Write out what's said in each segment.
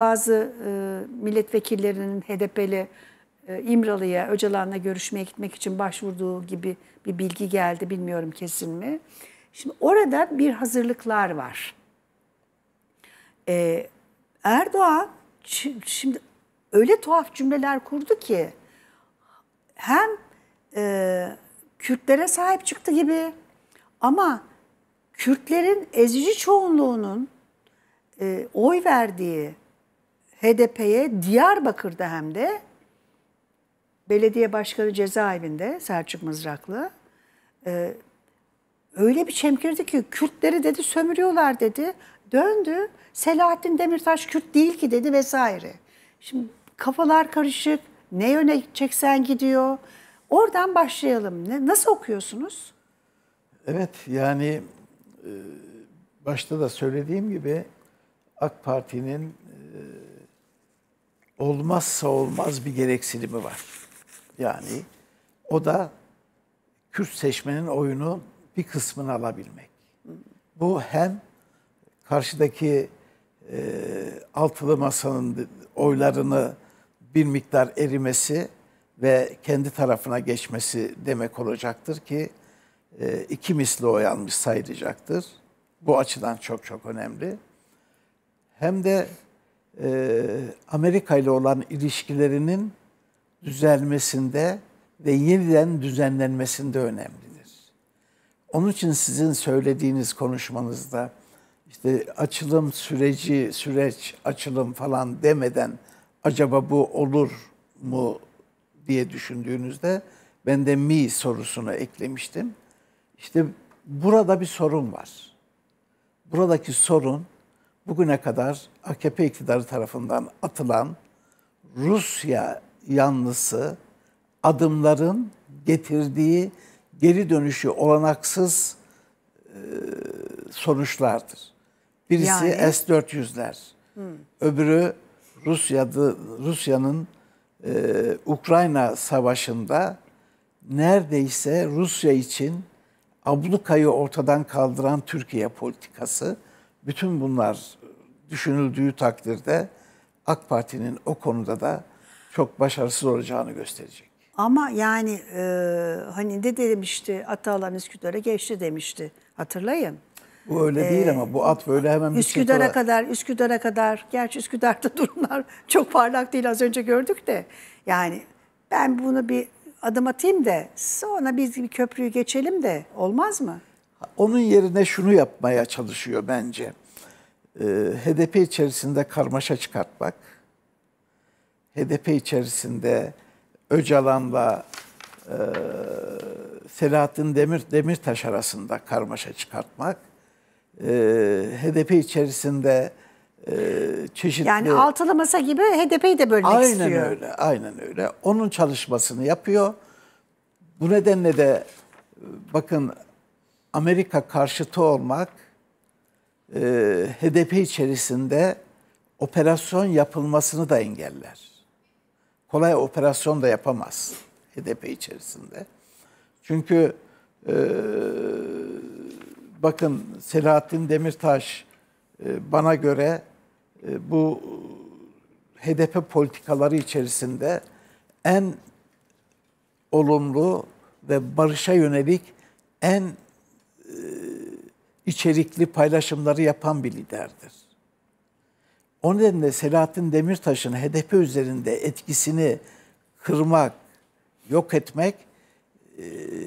bazı e, milletvekillerinin HDP'li e, İmralı'ya, Öcalan'la görüşmeye gitmek için başvurduğu gibi bir bilgi geldi. Bilmiyorum kesin mi? Şimdi orada bir hazırlıklar var. E, Erdoğan şimdi öyle tuhaf cümleler kurdu ki hem e, Kürtlere sahip çıktı gibi ama Kürtlerin ezici çoğunluğunun e, oy verdiği HDP'ye Diyarbakır'da hem de belediye başkanı cezaevinde Selçuk Mızraklı e, öyle bir çemkirdi ki Kürtleri dedi sömürüyorlar dedi. Döndü Selahattin Demirtaş Kürt değil ki dedi vesaire. Şimdi kafalar karışık. Ne yöne çeksen gidiyor. Oradan başlayalım. Ne, nasıl okuyorsunuz? Evet yani e, başta da söylediğim gibi AK Parti'nin e, olmazsa olmaz bir gereksinimi var. Yani o da Kürt seçmenin oyunu bir kısmını alabilmek. Bu hem karşıdaki e, altılı masanın oylarını bir miktar erimesi ve kendi tarafına geçmesi demek olacaktır ki e, iki misli oy almış sayılacaktır. Bu açıdan çok çok önemli. Hem de e, Amerika ile olan ilişkilerinin düzelmesinde ve yeniden düzenlenmesinde önemlidir. Onun için sizin söylediğiniz konuşmanızda işte açılım süreci, süreç açılım falan demeden acaba bu olur mu diye düşündüğünüzde ben de mi sorusunu eklemiştim. İşte burada bir sorun var. Buradaki sorun bugüne kadar AKP iktidarı tarafından atılan Rusya yanlısı adımların getirdiği geri dönüşü olanaksız e, sonuçlardır. Birisi yani... S-400'ler, hmm. öbürü Rusya'da Rusya'nın e, Ukrayna savaşında neredeyse Rusya için ablukayı ortadan kaldıran Türkiye politikası. Bütün bunlar düşünüldüğü takdirde AK Parti'nin o konuda da çok başarısız olacağını gösterecek. Ama yani e, hani ne demişti Atalan Üsküdar'a geçti demişti hatırlayın. Bu öyle ee, değil e, ama bu at böyle hemen bir Üsküdar'a çıkara... kadar Üsküdar'a kadar gerçi Üsküdar'da durumlar çok parlak değil az önce gördük de yani ben bunu bir adım atayım da sonra biz bir köprüyü geçelim de olmaz mı? Onun yerine şunu yapmaya çalışıyor bence e, ee, HDP içerisinde karmaşa çıkartmak, HDP içerisinde Öcalan'la e, Selahattin Demir Demirtaş arasında karmaşa çıkartmak, e, HDP içerisinde e, çeşitli... Yani altılı masa gibi HDP'yi de bölmek aynen istiyor. Aynen öyle, aynen öyle. Onun çalışmasını yapıyor. Bu nedenle de e, bakın Amerika karşıtı olmak e, HDP içerisinde operasyon yapılmasını da engeller. Kolay operasyon da yapamaz HDP içerisinde. Çünkü e, bakın Selahattin Demirtaş e, bana göre e, bu HDP politikaları içerisinde en olumlu ve barışa yönelik en içerikli paylaşımları yapan bir liderdir. O nedenle Selahattin Demirtaş'ın HDP üzerinde etkisini kırmak, yok etmek e,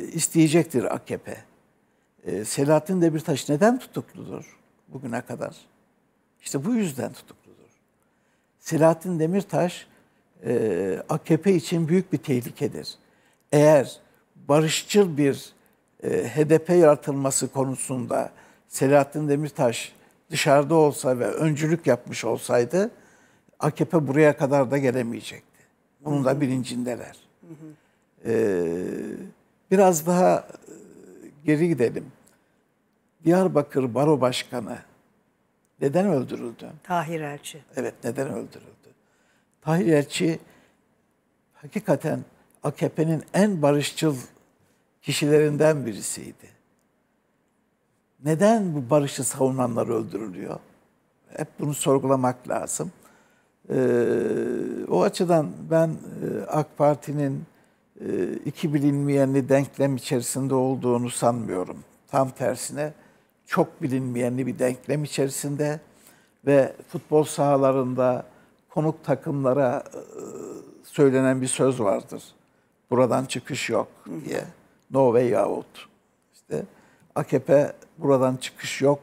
isteyecektir AKP. E, Selahattin Demirtaş neden tutukludur bugüne kadar? İşte bu yüzden tutukludur. Selahattin Demirtaş e, AKP için büyük bir tehlikedir. Eğer barışçıl bir e, HDP yaratılması konusunda Selahattin Demirtaş dışarıda olsa ve öncülük yapmış olsaydı AKP buraya kadar da gelemeyecekti. Bunun da bilincindeler. Ee, biraz daha e, geri gidelim. Diyarbakır Baro Başkanı neden öldürüldü? Tahir Elçi. Evet, neden öldürüldü? Tahir Elçi hakikaten AKP'nin en barışçıl kişilerinden birisiydi neden bu barışı savunanlar öldürülüyor? Hep bunu sorgulamak lazım. Ee, o açıdan ben e, AK Parti'nin e, iki bilinmeyenli denklem içerisinde olduğunu sanmıyorum. Tam tersine çok bilinmeyenli bir denklem içerisinde ve futbol sahalarında konuk takımlara e, söylenen bir söz vardır. Buradan çıkış yok diye. No way out. İşte AKP buradan çıkış yok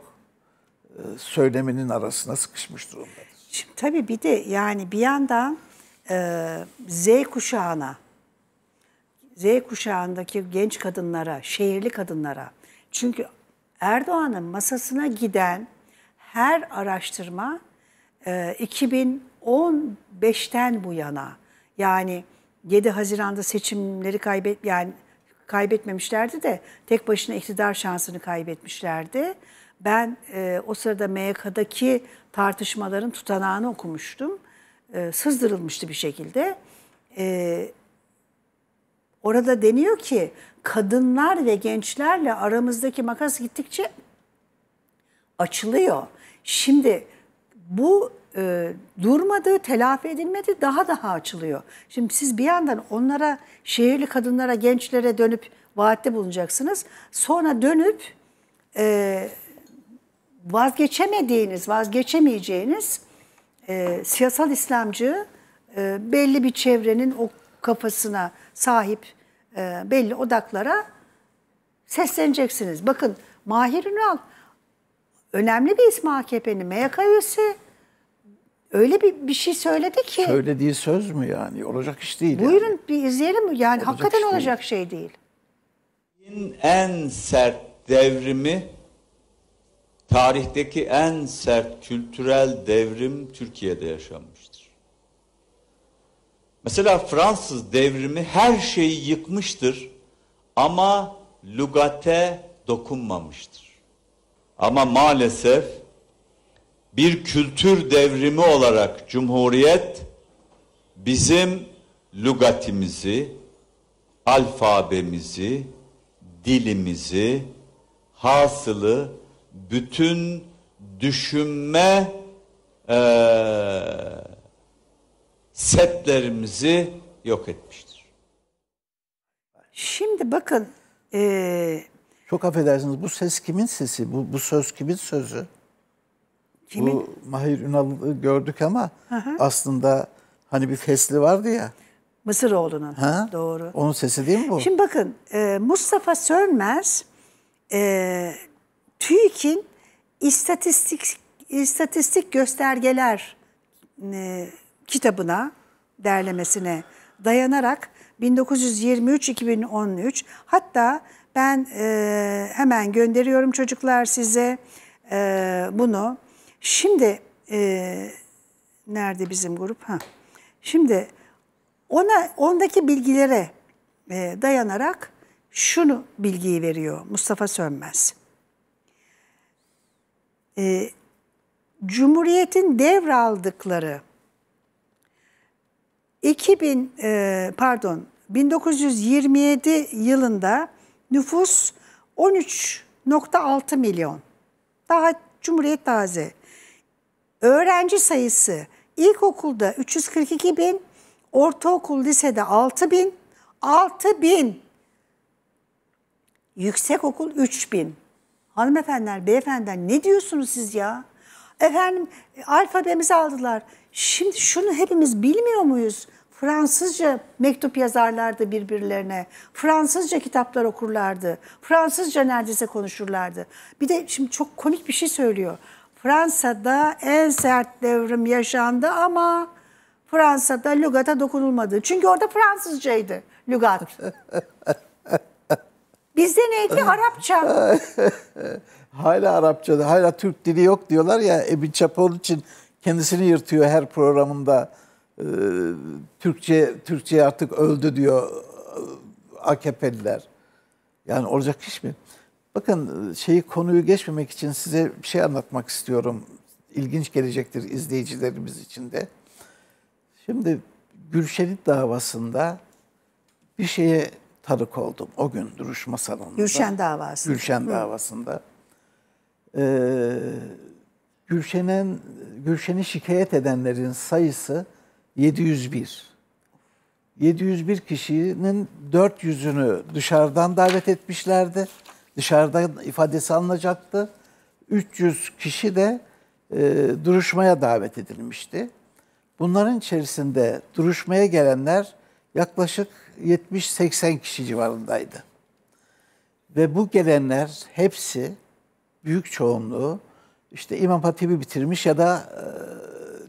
e, söyleminin arasına sıkışmış durumda. Şimdi tabii bir de yani bir yandan e, Z kuşağına, Z kuşağındaki genç kadınlara, şehirli kadınlara. Çünkü Erdoğan'ın masasına giden her araştırma e, 2015'ten bu yana yani 7 Haziran'da seçimleri kaybet yani kaybetmemişlerdi de tek başına iktidar şansını kaybetmişlerdi. Ben e, o sırada MYK'daki tartışmaların tutanağını okumuştum. E, sızdırılmıştı bir şekilde. E, orada deniyor ki kadınlar ve gençlerle aramızdaki makas gittikçe açılıyor. Şimdi bu e, durmadı, telafi edilmedi, daha daha açılıyor. Şimdi siz bir yandan onlara, şehirli kadınlara, gençlere dönüp vaatte bulunacaksınız. Sonra dönüp e, vazgeçemediğiniz, vazgeçemeyeceğiniz e, siyasal İslamcı e, belli bir çevrenin o kafasına sahip e, belli odaklara sesleneceksiniz. Bakın Mahir Ünal önemli bir isim AKP'nin MYK üyesi öyle bir bir şey söyledi ki. Söylediği söz mü yani? Olacak iş değil. Buyurun yani. bir izleyelim. Yani olacak hakikaten olacak değil. şey değil. En sert devrimi tarihteki en sert kültürel devrim Türkiye'de yaşanmıştır. Mesela Fransız devrimi her şeyi yıkmıştır ama lugate dokunmamıştır. Ama maalesef bir kültür devrimi olarak Cumhuriyet bizim lügatimizi, alfabemizi, dilimizi, hasılı bütün düşünme e, setlerimizi yok etmiştir. Şimdi bakın. E... Çok affedersiniz bu ses kimin sesi? Bu, bu söz kimin sözü? Kimin? Bu Mahir Ünal'ı gördük ama Aha. aslında hani bir fesli vardı ya. Mısıroğlu'nun. Ha? Doğru. Onun sesi değil mi bu? Şimdi bakın e, Mustafa Sönmez e, TÜİK'in istatistik istatistik göstergeler e, kitabına derlemesine dayanarak 1923-2013 hatta ben e, hemen gönderiyorum çocuklar size e, bunu Şimdi e, nerede bizim grup? Ha. Şimdi ona ondaki bilgilere e, dayanarak şunu bilgiyi veriyor Mustafa Sönmez. E, Cumhuriyet'in devraldıkları 2000 e, pardon 1927 yılında nüfus 13.6 milyon. Daha Cumhuriyet taze öğrenci sayısı ilkokulda 342 bin, ortaokul lisede 6 bin, 6 bin, yüksekokul 3 bin. Hanımefendiler, beyefendiler ne diyorsunuz siz ya? Efendim alfabemizi aldılar. Şimdi şunu hepimiz bilmiyor muyuz? Fransızca mektup yazarlardı birbirlerine. Fransızca kitaplar okurlardı. Fransızca neredeyse konuşurlardı. Bir de şimdi çok komik bir şey söylüyor. Fransa'da en sert devrim yaşandı ama Fransa'da lugata dokunulmadı. Çünkü orada Fransızcaydı lugat Bizde neydi? Arapça. hala Arapça, hala Türk dili yok diyorlar ya. Ebi Çapol için kendisini yırtıyor her programında. Ee, Türkçe Türkçe artık öldü diyor e, AKP'liler. Yani olacak iş mi? Bakın şeyi konuyu geçmemek için size bir şey anlatmak istiyorum. İlginç gelecektir izleyicilerimiz için de. Şimdi Gülşenit davasında bir şeye tanık oldum o gün duruşma salonunda. Gülşen davasında. Gülşen Hı. davasında. Ee, Gülşen'in Gülşen'i şikayet edenlerin sayısı 701. 701 kişinin 400'ünü dışarıdan davet etmişlerdi dışarıdan ifadesi alınacaktı. 300 kişi de e, duruşmaya davet edilmişti. Bunların içerisinde duruşmaya gelenler yaklaşık 70-80 kişi civarındaydı. Ve bu gelenler hepsi büyük çoğunluğu işte İmam Hatip'i bitirmiş ya da e,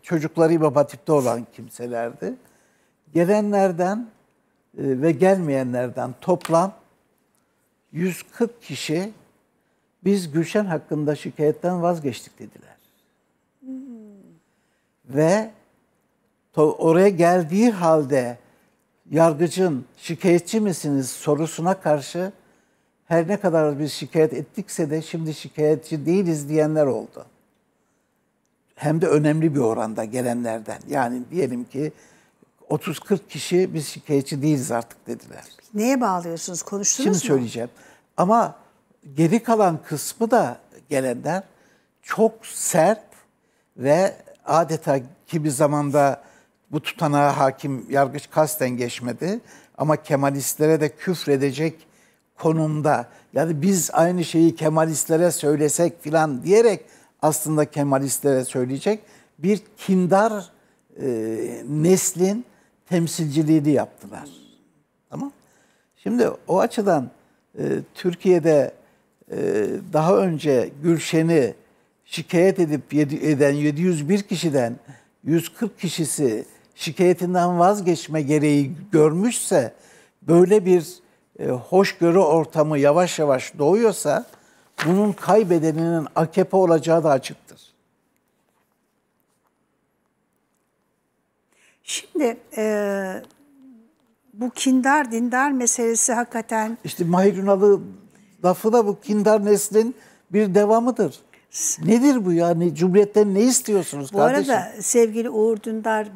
çocukları İmam Hatip'te olan kimselerdi. Gelenlerden e, ve gelmeyenlerden toplam 140 kişi biz Gülşen hakkında şikayetten vazgeçtik dediler. Hmm. Ve oraya geldiği halde yargıcın şikayetçi misiniz sorusuna karşı her ne kadar biz şikayet ettikse de şimdi şikayetçi değiliz diyenler oldu. Hem de önemli bir oranda gelenlerden. Yani diyelim ki 30-40 kişi biz şikayetçi değiliz artık dediler. Neye bağlıyorsunuz? Konuştunuz Şimdi mu? Şimdi söyleyeceğim. Ama geri kalan kısmı da gelenler çok sert ve adeta ki bir zamanda bu tutanağa hakim yargıç kasten geçmedi ama Kemalistlere de küfredecek konumda yani biz aynı şeyi Kemalistlere söylesek filan diyerek aslında Kemalistlere söyleyecek bir kindar e, neslin temsilciliğini yaptılar. Tamam. Şimdi o açıdan e, Türkiye'de e, daha önce Gülşen'i şikayet edip yedi, eden 701 kişiden 140 kişisi şikayetinden vazgeçme gereği görmüşse böyle bir e, hoşgörü ortamı yavaş yavaş doğuyorsa bunun kaybedeninin AKP olacağı da açıktır. Şimdi e, bu kindar dindar meselesi hakikaten... İşte Mahir Ünalı lafı da bu kindar neslin bir devamıdır. Nedir bu yani? Cumhuriyetten ne istiyorsunuz bu kardeşim? Bu arada sevgili Uğur Dündar